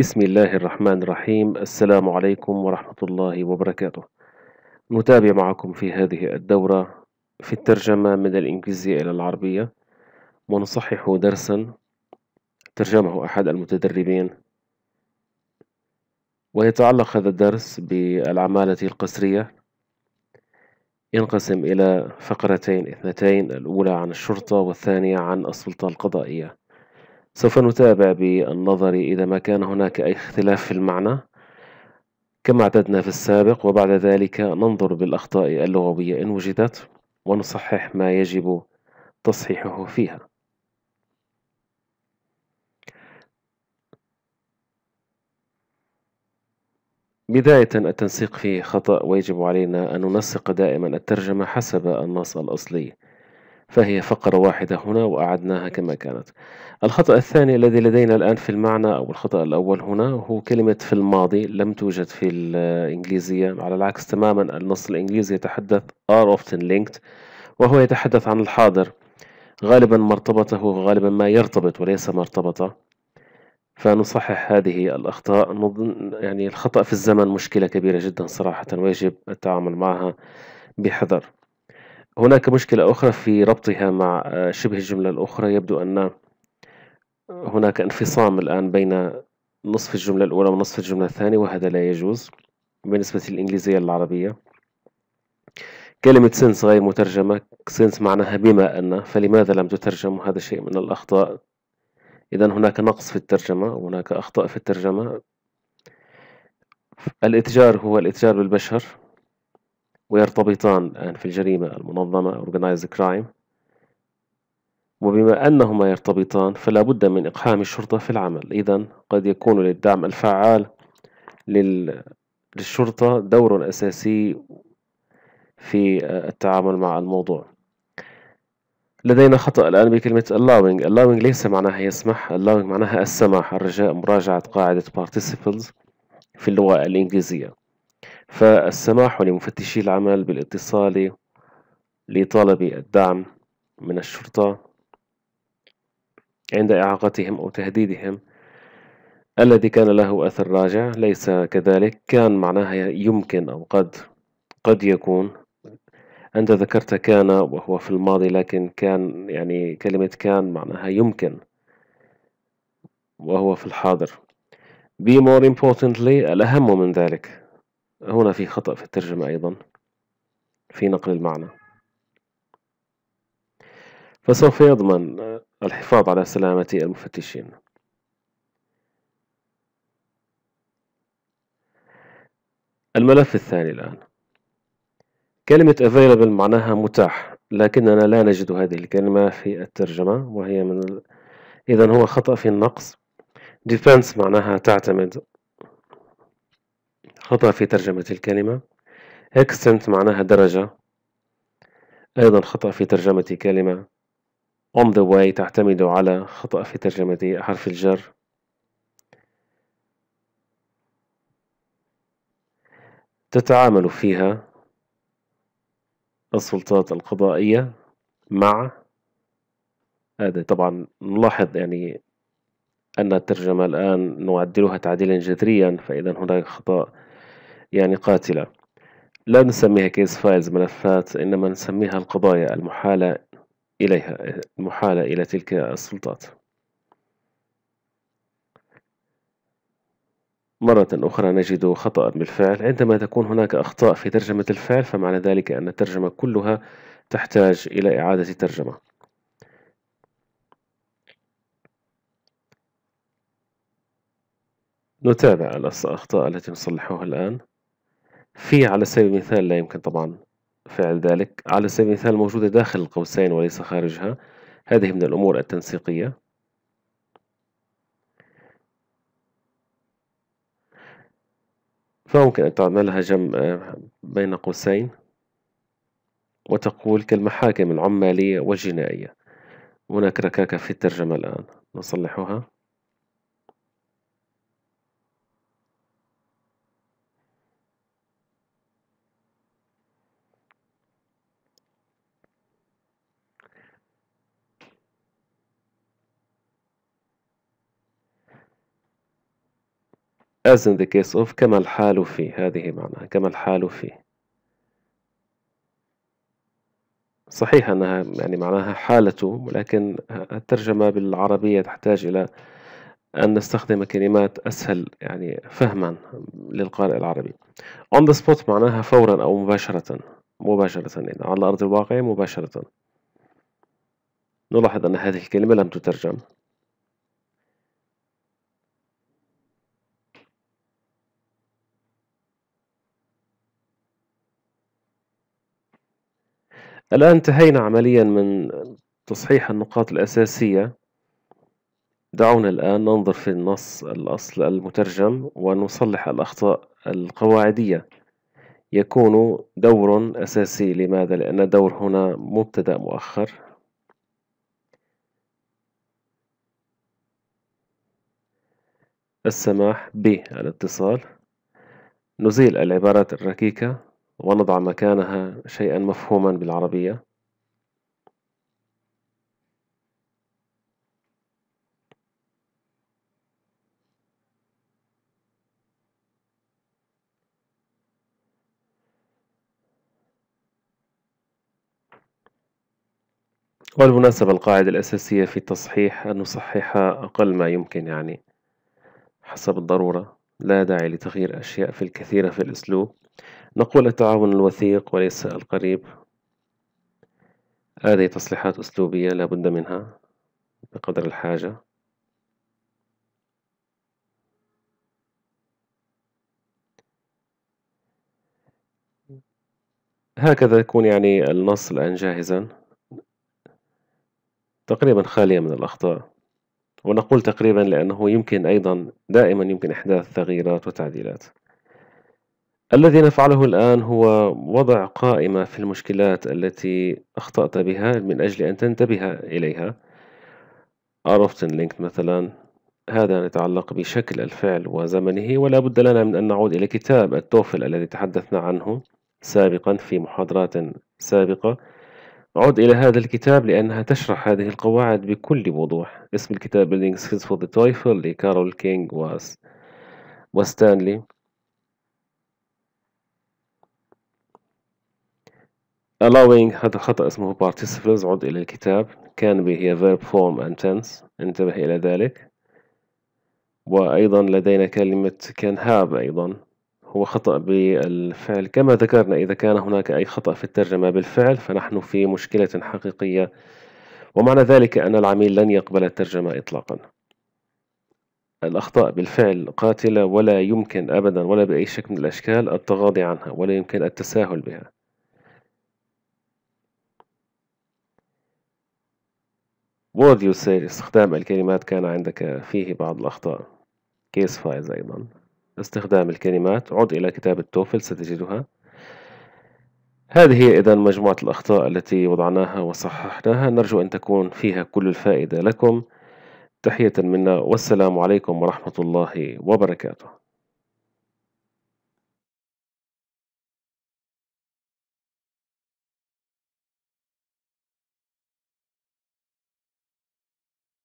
بسم الله الرحمن الرحيم السلام عليكم ورحمة الله وبركاته نتابع معكم في هذه الدورة في الترجمة من الإنجليزية إلى العربية ونصحح درسا ترجمه أحد المتدربين ويتعلق هذا الدرس بالعمالة القسرية ينقسم إلى فقرتين اثنتين الأولى عن الشرطة والثانية عن السلطة القضائية سوف نتابع بالنظر إذا ما كان هناك أي اختلاف في المعنى كما اعتدنا في السابق وبعد ذلك ننظر بالأخطاء اللغوية إن وجدت ونصحح ما يجب تصحيحه فيها بداية التنسيق فيه خطأ ويجب علينا أن ننسق دائما الترجمة حسب النص الأصلي فهي فقرة واحدة هنا وأعدناها كما كانت الخطأ الثاني الذي لدينا الآن في المعنى أو الخطأ الأول هنا هو كلمة في الماضي لم توجد في الإنجليزية على العكس تماما النص الإنجليزي يتحدث are often linked وهو يتحدث عن الحاضر غالبا مرتبطه غالبا ما يرتبط وليس مرتبطة فنصحح هذه الأخطاء يعني الخطأ في الزمن مشكلة كبيرة جدا صراحة ويجب التعامل معها بحذر هناك مشكلة أخرى في ربطها مع آه، شبه الجملة الأخرى يبدو أن هناك انفصام الآن بين نصف الجملة الأولى ونصف الجملة الثانية وهذا لا يجوز بالنسبة للإنجليزية العربية كلمة سنس غير مترجمة سنس معناها بما أن فلماذا لم تترجم هذا شيء من الأخطاء إذا هناك نقص في الترجمة هناك أخطاء في الترجمة الإتجار هو الإتجار بالبشر ويرتبطان الآن في الجريمة المنظمة Organized Crime وبما أنهما يرتبطان فلا بد من إقحام الشرطة في العمل إذا قد يكون للدعم الفعال للشرطة دور أساسي في التعامل مع الموضوع لدينا خطأ الآن بكلمة allowing allowing ليس معناها يسمح allowing معناها السماح الرجاء مراجعة قاعدة participles في اللغة الإنجليزية فالسماح لمفتشي العمل بالاتصال لطلب الدعم من الشرطة عند إعاقتهم أو تهديدهم الذي كان له أثر راجع ليس كذلك كان معناها يمكن أو قد قد يكون أنت ذكرت كان وهو في الماضي لكن كان يعني كلمة كان معناها يمكن وهو في الحاضر be more importantly الأهم من ذلك هنا في خطأ في الترجمة أيضا في نقل المعنى فسوف يضمن الحفاظ على سلامة المفتشين الملف الثاني الآن كلمة available معناها متاح لكننا لا نجد هذه الكلمة في الترجمة وهي من ال... إذا هو خطأ في النقص defense معناها تعتمد خطأ في ترجمة الكلمة extent معناها درجة أيضا خطأ في ترجمة كلمة on the way تعتمد على خطأ في ترجمة حرف الجر تتعامل فيها السلطات القضائية مع هذا طبعا نلاحظ يعني أن الترجمة الآن نعدلها تعديلا جذريا فإذا هناك خطأ يعني قاتلة لا نسميها كيس فايلز ملفات إنما نسميها القضايا المحالة إليها المحالة إلى تلك السلطات مرة أخرى نجد خطأ بالفعل عندما تكون هناك أخطاء في ترجمة الفعل فمعنى ذلك أن الترجمة كلها تحتاج إلى إعادة ترجمة نتابع الأخطاء التي نصلحها الآن في على سبيل المثال لا يمكن طبعا فعل ذلك على سبيل المثال موجودة داخل القوسين وليس خارجها هذه من الأمور التنسيقية فممكن أن تعملها جمع آه، بين قوسين وتقول كالمحاكم العمالية والجنائية هناك ركاكة في الترجمة الآن نصلحها as in the case of كما الحال في هذه معناها كما الحال في صحيح أنها يعني معناها حالة ولكن الترجمة بالعربية تحتاج إلى أن نستخدم كلمات أسهل يعني فهما للقارئ العربي on the spot معناها فورا أو مباشرة مباشرة يعني على أرض الواقع مباشرة نلاحظ أن هذه الكلمة لم تترجم الآن انتهينا عمليا من تصحيح النقاط الأساسية دعونا الآن ننظر في النص الأصل المترجم ونصلح الأخطاء القواعدية يكون دور أساسي لماذا؟ لأن دور هنا مبتدأ مؤخر السماح بالاتصال نزيل العبارات الركيكة ونضع مكانها شيئا مفهوما بالعربية والمناسبة القاعدة الأساسية في التصحيح أن نصحح أقل ما يمكن يعني حسب الضرورة لا داعي لتغيير أشياء في الكثير في الأسلوب نقول التعاون الوثيق وليس القريب هذه تصليحات أسلوبية لابد منها بقدر الحاجة هكذا يكون يعني النص الآن جاهزا تقريبا خالية من الأخطاء ونقول تقريبا لأنه يمكن أيضا دائما يمكن إحداث تغييرات وتعديلات الذي نفعله الآن هو وضع قائمة في المشكلات التي أخطأت بها من أجل أن تنتبه إليها عرفت لينكد مثلا هذا يتعلق بشكل الفعل وزمنه ولا بد لنا من أن نعود إلى كتاب التوفل الذي تحدثنا عنه سابقا في محاضرات سابقة عد إلى هذا الكتاب لأنها تشرح هذه القواعد بكل وضوح اسم الكتاب Building Skills for the TOEFL لكارول كينغ وستانلي allowing هذا الخطأ اسمه participles عد إلى الكتاب can be هي verb form and tense انتبه إلى ذلك وأيضا لدينا كلمة can have أيضا هو خطأ بالفعل كما ذكرنا إذا كان هناك أي خطأ في الترجمة بالفعل فنحن في مشكلة حقيقية ومعنى ذلك أن العميل لن يقبل الترجمة إطلاقا الأخطاء بالفعل قاتلة ولا يمكن أبدا ولا بأي شكل من الأشكال التغاضي عنها ولا يمكن التساهل بها you say استخدام الكلمات كان عندك فيه بعض الأخطاء كيس فايز أيضا استخدام الكلمات عد إلى كتاب التوفل ستجدها هذه هي إذا مجموعة الأخطاء التي وضعناها وصححناها نرجو أن تكون فيها كل الفائدة لكم تحية منا والسلام عليكم ورحمة الله وبركاته